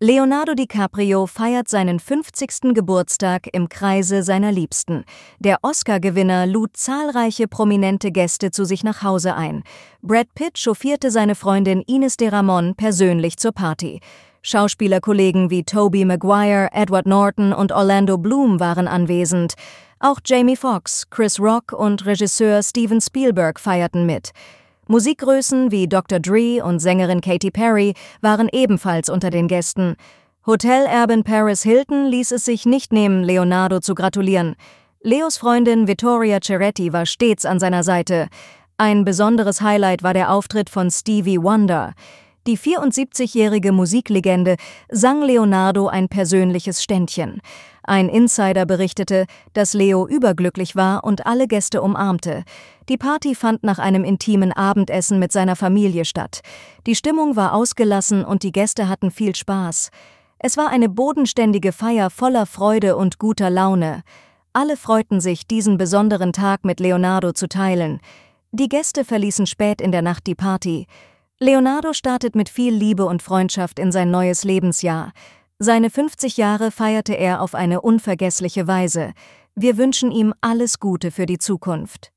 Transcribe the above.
Leonardo DiCaprio feiert seinen 50. Geburtstag im Kreise seiner Liebsten. Der Oscar-Gewinner lud zahlreiche prominente Gäste zu sich nach Hause ein. Brad Pitt chauffierte seine Freundin Ines de Ramon persönlich zur Party. Schauspielerkollegen wie Tobey Maguire, Edward Norton und Orlando Bloom waren anwesend. Auch Jamie Foxx, Chris Rock und Regisseur Steven Spielberg feierten mit. Musikgrößen wie Dr. Dre und Sängerin Katy Perry waren ebenfalls unter den Gästen. Hotelerbin Paris Hilton ließ es sich nicht nehmen, Leonardo zu gratulieren. Leos Freundin Vittoria Ceretti war stets an seiner Seite. Ein besonderes Highlight war der Auftritt von Stevie Wonder. Die 74-jährige Musiklegende sang Leonardo ein persönliches Ständchen. Ein Insider berichtete, dass Leo überglücklich war und alle Gäste umarmte. Die Party fand nach einem intimen Abendessen mit seiner Familie statt. Die Stimmung war ausgelassen und die Gäste hatten viel Spaß. Es war eine bodenständige Feier voller Freude und guter Laune. Alle freuten sich, diesen besonderen Tag mit Leonardo zu teilen. Die Gäste verließen spät in der Nacht die Party. Leonardo startet mit viel Liebe und Freundschaft in sein neues Lebensjahr. Seine 50 Jahre feierte er auf eine unvergessliche Weise. Wir wünschen ihm alles Gute für die Zukunft.